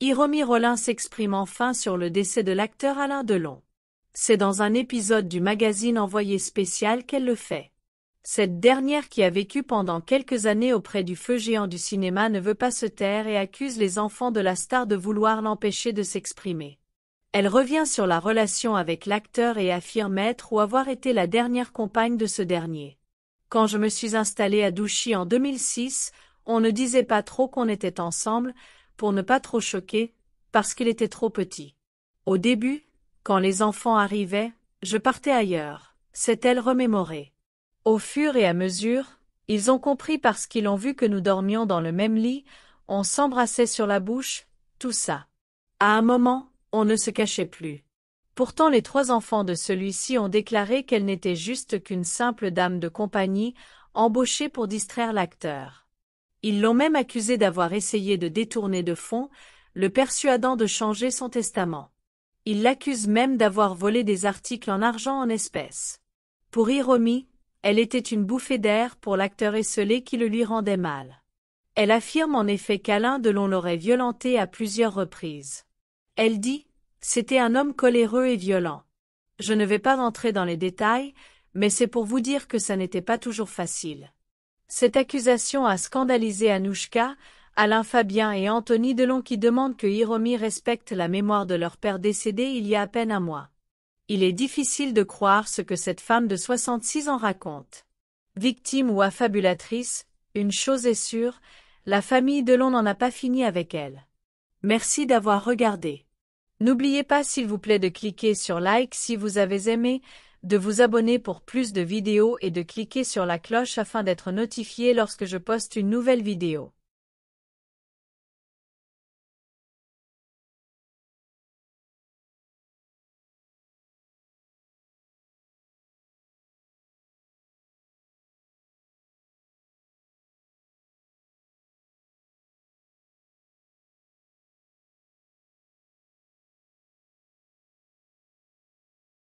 Hiromi Rollin s'exprime enfin sur le décès de l'acteur Alain Delon. C'est dans un épisode du magazine Envoyé spécial qu'elle le fait. Cette dernière qui a vécu pendant quelques années auprès du feu géant du cinéma ne veut pas se taire et accuse les enfants de la star de vouloir l'empêcher de s'exprimer. Elle revient sur la relation avec l'acteur et affirme être ou avoir été la dernière compagne de ce dernier. Quand je me suis installée à Douchy en 2006, on ne disait pas trop qu'on était ensemble, pour ne pas trop choquer, parce qu'il était trop petit. Au début, quand les enfants arrivaient, je partais ailleurs, s'est-elle remémorée. Au fur et à mesure, ils ont compris parce qu'ils ont vu que nous dormions dans le même lit, on s'embrassait sur la bouche, tout ça. À un moment, on ne se cachait plus. Pourtant les trois enfants de celui-ci ont déclaré qu'elle n'était juste qu'une simple dame de compagnie, embauchée pour distraire l'acteur. Ils l'ont même accusé d'avoir essayé de détourner de fonds, le persuadant de changer son testament. Il l'accuse même d'avoir volé des articles en argent en espèces. Pour Iromi, elle était une bouffée d'air pour l'acteur esselé qui le lui rendait mal. Elle affirme en effet qu'Alain l'on l'aurait violenté à plusieurs reprises. Elle dit « C'était un homme coléreux et violent. Je ne vais pas rentrer dans les détails, mais c'est pour vous dire que ça n'était pas toujours facile. Cette accusation a scandalisé Anouchka, Alain Fabien et Anthony Delon qui demandent que Hiromi respecte la mémoire de leur père décédé il y a à peine un mois. Il est difficile de croire ce que cette femme de 66 ans raconte. Victime ou affabulatrice, une chose est sûre, la famille Delon n'en a pas fini avec elle. Merci d'avoir regardé. N'oubliez pas s'il vous plaît de cliquer sur like si vous avez aimé, de vous abonner pour plus de vidéos et de cliquer sur la cloche afin d'être notifié lorsque je poste une nouvelle vidéo.